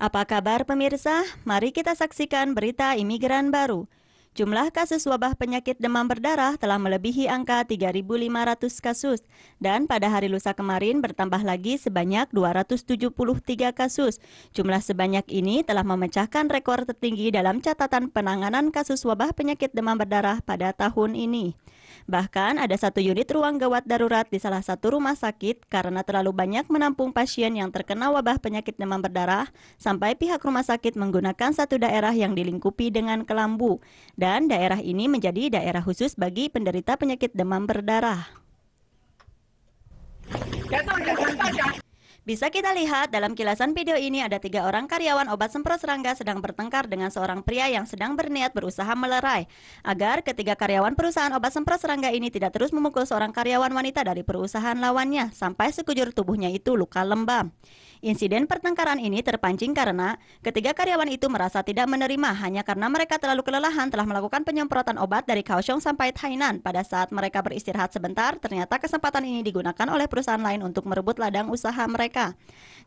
Apa kabar pemirsa? Mari kita saksikan berita imigran baru. Jumlah kasus wabah penyakit demam berdarah telah melebihi angka 3.500 kasus dan pada hari lusa kemarin bertambah lagi sebanyak 273 kasus. Jumlah sebanyak ini telah memecahkan rekor tertinggi dalam catatan penanganan kasus wabah penyakit demam berdarah pada tahun ini. Bahkan ada satu unit ruang gawat darurat di salah satu rumah sakit karena terlalu banyak menampung pasien yang terkena wabah penyakit demam berdarah sampai pihak rumah sakit menggunakan satu daerah yang dilingkupi dengan kelambu. Dan daerah ini menjadi daerah khusus bagi penderita penyakit demam berdarah. Bisa kita lihat dalam kilasan video ini ada tiga orang karyawan obat semprot serangga sedang bertengkar dengan seorang pria yang sedang berniat berusaha melerai. Agar ketiga karyawan perusahaan obat semprot serangga ini tidak terus memukul seorang karyawan wanita dari perusahaan lawannya sampai sekujur tubuhnya itu luka lembam. Insiden pertengkaran ini terpancing karena ketiga karyawan itu merasa tidak menerima hanya karena mereka terlalu kelelahan telah melakukan penyemprotan obat dari Kaohsiung sampai Tainan. Pada saat mereka beristirahat sebentar, ternyata kesempatan ini digunakan oleh perusahaan lain untuk merebut ladang usaha mereka mereka.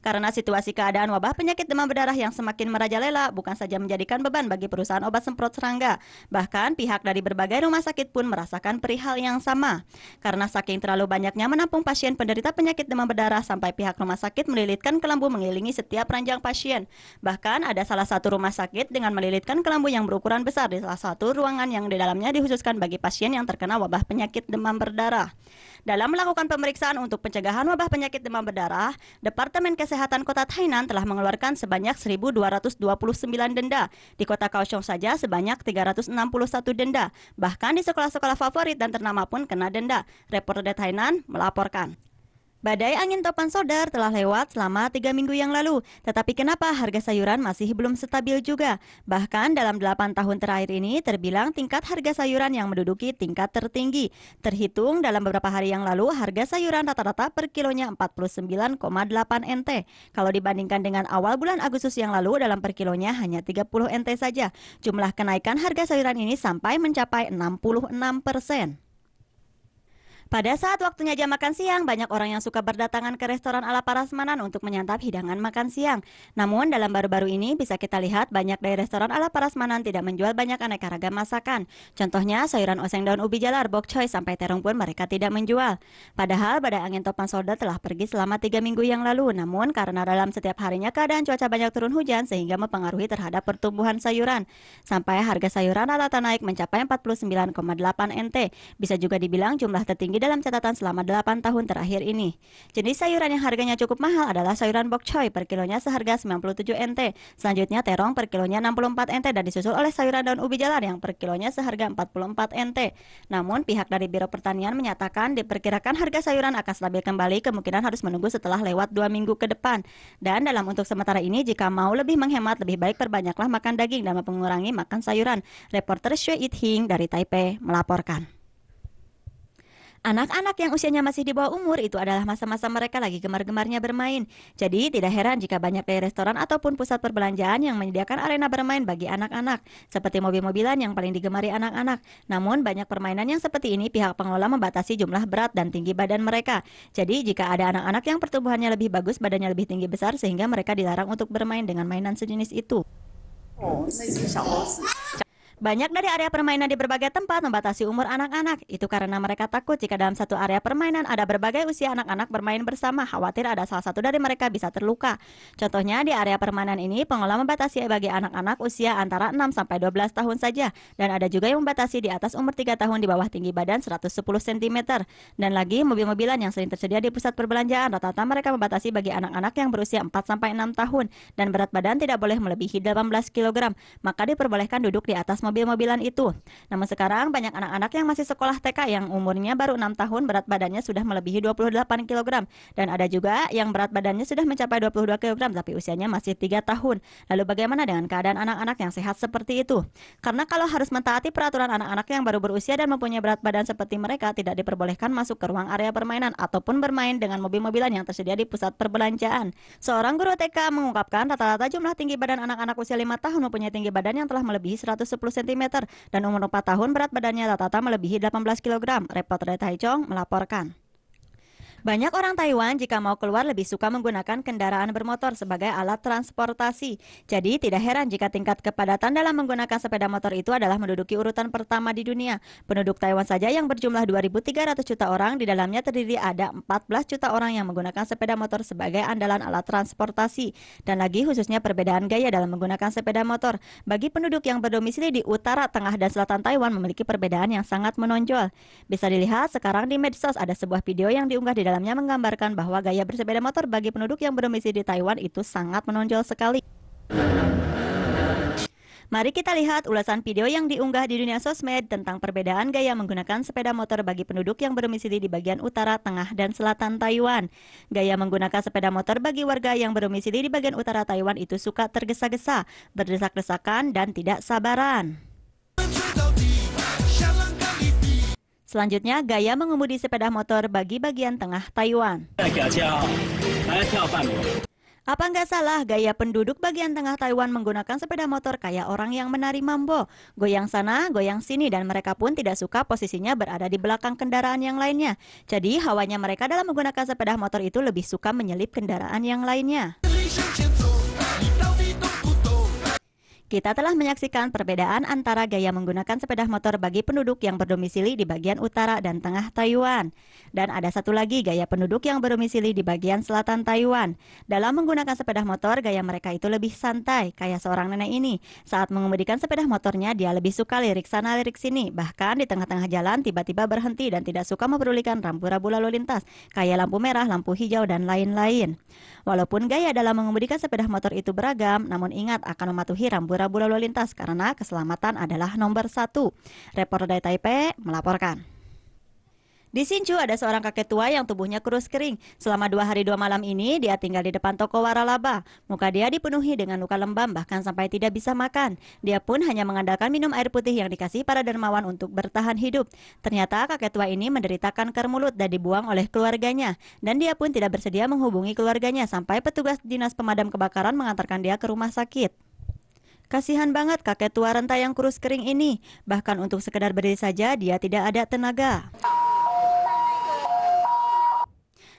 Karena situasi keadaan wabah penyakit demam berdarah yang semakin merajalela bukan saja menjadikan beban bagi perusahaan obat semprot serangga, bahkan pihak dari berbagai rumah sakit pun merasakan perihal yang sama. Karena saking terlalu banyaknya menampung pasien penderita penyakit demam berdarah sampai pihak rumah sakit melilitkan kelambu mengelilingi setiap ranjang pasien. Bahkan ada salah satu rumah sakit dengan melilitkan kelambu yang berukuran besar di salah satu ruangan yang di dalamnya dikhususkan bagi pasien yang terkena wabah penyakit demam berdarah. Dalam melakukan pemeriksaan untuk pencegahan wabah penyakit demam berdarah, Departemen Kesehatan Kota Tainan telah mengeluarkan sebanyak 1.229 denda. Di kota Kaohsiung saja sebanyak 361 denda. Bahkan di sekolah-sekolah favorit dan ternama pun kena denda. Reporter Tainan melaporkan. Badai angin topan sodar telah lewat selama tiga minggu yang lalu, tetapi kenapa harga sayuran masih belum stabil juga? Bahkan dalam delapan tahun terakhir ini terbilang tingkat harga sayuran yang menduduki tingkat tertinggi. Terhitung dalam beberapa hari yang lalu harga sayuran rata-rata per kilonya 49,8 NT. Kalau dibandingkan dengan awal bulan Agustus yang lalu dalam per kilonya hanya 30 NT saja. Jumlah kenaikan harga sayuran ini sampai mencapai 66 persen. Pada saat waktunya jam makan siang, banyak orang yang suka berdatangan ke restoran ala Parasmanan untuk menyantap hidangan makan siang. Namun dalam baru-baru ini bisa kita lihat banyak dari restoran ala Parasmanan tidak menjual banyak aneka ragam masakan. Contohnya sayuran oseng daun ubi jalar, bok choy sampai terong pun mereka tidak menjual. Padahal pada angin topan solda telah pergi selama tiga minggu yang lalu. Namun karena dalam setiap harinya keadaan cuaca banyak turun hujan sehingga mempengaruhi terhadap pertumbuhan sayuran. Sampai harga sayuran rata-rata naik mencapai 49,8 NT. Bisa juga dibilang jumlah tertinggi dalam catatan selama 8 tahun terakhir ini. Jenis sayuran yang harganya cukup mahal adalah sayuran bok choy per kilonya seharga 97 NT. Selanjutnya terong per kilonya 64 NT dan disusul oleh sayuran daun ubi jalar yang per kilonya seharga 44 NT. Namun pihak dari Biro Pertanian menyatakan diperkirakan harga sayuran akan stabil kembali kemungkinan harus menunggu setelah lewat dua minggu ke depan. Dan dalam untuk sementara ini jika mau lebih menghemat lebih baik perbanyaklah makan daging dan mengurangi makan sayuran. Reporter Shui It Hing dari Taipei melaporkan. Anak-anak yang usianya masih di bawah umur itu adalah masa-masa mereka lagi gemar-gemarnya bermain. Jadi tidak heran jika banyak dari restoran ataupun pusat perbelanjaan yang menyediakan arena bermain bagi anak-anak, seperti mobil-mobilan yang paling digemari anak-anak. Namun banyak permainan yang seperti ini pihak pengelola membatasi jumlah berat dan tinggi badan mereka. Jadi jika ada anak-anak yang pertumbuhannya lebih bagus, badannya lebih tinggi besar sehingga mereka dilarang untuk bermain dengan mainan sejenis itu. Oh, banyak dari area permainan di berbagai tempat membatasi umur anak-anak. Itu karena mereka takut jika dalam satu area permainan ada berbagai usia anak-anak bermain bersama, khawatir ada salah satu dari mereka bisa terluka. Contohnya di area permainan ini pengelola membatasi bagi anak-anak usia antara 6 sampai 12 tahun saja dan ada juga yang membatasi di atas umur 3 tahun di bawah tinggi badan 110 cm. Dan lagi mobil-mobilan yang sering tersedia di pusat perbelanjaan rata-rata mereka membatasi bagi anak-anak yang berusia 4 sampai 6 tahun dan berat badan tidak boleh melebihi 18 kg, maka diperbolehkan duduk di atas mobil-mobilan itu. Namun sekarang banyak anak-anak yang masih sekolah TK yang umurnya baru 6 tahun berat badannya sudah melebihi 28 kg dan ada juga yang berat badannya sudah mencapai 22 kg tapi usianya masih 3 tahun. Lalu bagaimana dengan keadaan anak-anak yang sehat seperti itu? Karena kalau harus mentaati peraturan anak-anak yang baru berusia dan mempunyai berat badan seperti mereka tidak diperbolehkan masuk ke ruang area permainan ataupun bermain dengan mobil-mobilan yang tersedia di pusat perbelanjaan. Seorang guru TK mengungkapkan rata-rata jumlah tinggi badan anak-anak usia 5 tahun mempunyai tinggi badan yang telah melebihi 110 cm dan umur 4 tahun berat badannya rata-rata melebihi 18 kg. Repot Reta Chong melaporkan. Banyak orang Taiwan jika mau keluar lebih suka menggunakan kendaraan bermotor sebagai alat transportasi. Jadi tidak heran jika tingkat kepadatan dalam menggunakan sepeda motor itu adalah menduduki urutan pertama di dunia. Penduduk Taiwan saja yang berjumlah 2.300 juta orang, di dalamnya terdiri ada 14 juta orang yang menggunakan sepeda motor sebagai andalan alat transportasi. Dan lagi khususnya perbedaan gaya dalam menggunakan sepeda motor. Bagi penduduk yang berdomisili di utara, tengah, dan selatan Taiwan memiliki perbedaan yang sangat menonjol. Bisa dilihat sekarang di medsos ada sebuah video yang diunggah di dalam dalamnya menggambarkan bahwa gaya bersepeda motor bagi penduduk yang berdomisili di Taiwan itu sangat menonjol sekali. Mari kita lihat ulasan video yang diunggah di dunia sosmed tentang perbedaan gaya menggunakan sepeda motor bagi penduduk yang berdomisili di bagian utara, tengah, dan selatan Taiwan. Gaya menggunakan sepeda motor bagi warga yang berdomisili di bagian utara Taiwan itu suka tergesa-gesa, berdesak-desakan, dan tidak sabaran. Selanjutnya, gaya mengemudi sepeda motor bagi bagian tengah Taiwan. Apa nggak salah gaya penduduk bagian tengah Taiwan menggunakan sepeda motor kayak orang yang menari mambo? Goyang sana, goyang sini, dan mereka pun tidak suka posisinya berada di belakang kendaraan yang lainnya. Jadi, hawanya mereka dalam menggunakan sepeda motor itu lebih suka menyelip kendaraan yang lainnya. Kita telah menyaksikan perbedaan antara gaya menggunakan sepeda motor bagi penduduk yang berdomisili di bagian utara dan tengah Taiwan. Dan ada satu lagi gaya penduduk yang berdomisili di bagian selatan Taiwan. Dalam menggunakan sepeda motor, gaya mereka itu lebih santai, kayak seorang nenek ini. Saat mengemudikan sepeda motornya, dia lebih suka lirik sana lirik sini. Bahkan di tengah-tengah jalan tiba-tiba berhenti dan tidak suka memperulikan rambu-rambu lalu lintas, kayak lampu merah, lampu hijau, dan lain-lain. Walaupun gaya dalam mengemudikan sepeda motor itu beragam, namun ingat akan mematuhi rambu-rambu rambu lalu lintas karena keselamatan adalah nomor satu. Reporter dari Taipei melaporkan. Di Sinju ada seorang kakek tua yang tubuhnya kurus kering. Selama dua hari dua malam ini dia tinggal di depan toko waralaba. Muka dia dipenuhi dengan luka lembam bahkan sampai tidak bisa makan. Dia pun hanya mengandalkan minum air putih yang dikasih para dermawan untuk bertahan hidup. Ternyata kakek tua ini menderita kanker mulut dan dibuang oleh keluarganya. Dan dia pun tidak bersedia menghubungi keluarganya sampai petugas dinas pemadam kebakaran mengantarkan dia ke rumah sakit. Kasihan banget kakek tua renta yang kurus kering ini. Bahkan untuk sekedar berdiri saja dia tidak ada tenaga.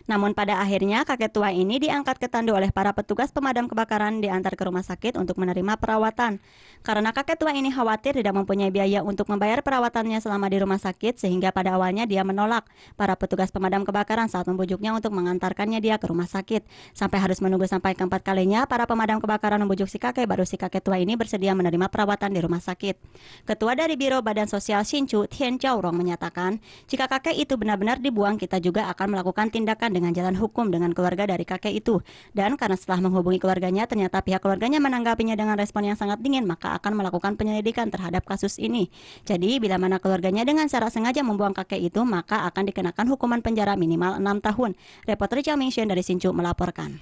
Namun pada akhirnya kakek tua ini diangkat ke tandu oleh para petugas pemadam kebakaran diantar ke rumah sakit untuk menerima perawatan. Karena kakek tua ini khawatir tidak mempunyai biaya untuk membayar perawatannya selama di rumah sakit sehingga pada awalnya dia menolak para petugas pemadam kebakaran saat membujuknya untuk mengantarkannya dia ke rumah sakit. Sampai harus menunggu sampai keempat kalinya para pemadam kebakaran membujuk si kakek baru si kakek tua ini bersedia menerima perawatan di rumah sakit. Ketua dari Biro Badan Sosial Shinchu Tian Chaurong menyatakan, jika kakek itu benar-benar dibuang kita juga akan melakukan tindakan dengan jalan hukum dengan keluarga dari kakek itu. Dan karena setelah menghubungi keluarganya, ternyata pihak keluarganya menanggapinya dengan respon yang sangat dingin, maka akan melakukan penyelidikan terhadap kasus ini. Jadi, bila mana keluarganya dengan secara sengaja membuang kakek itu, maka akan dikenakan hukuman penjara minimal 6 tahun. Reporter Jamingxian dari Sincu melaporkan.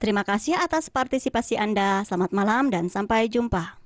Terima kasih atas partisipasi Anda. Selamat malam dan sampai jumpa.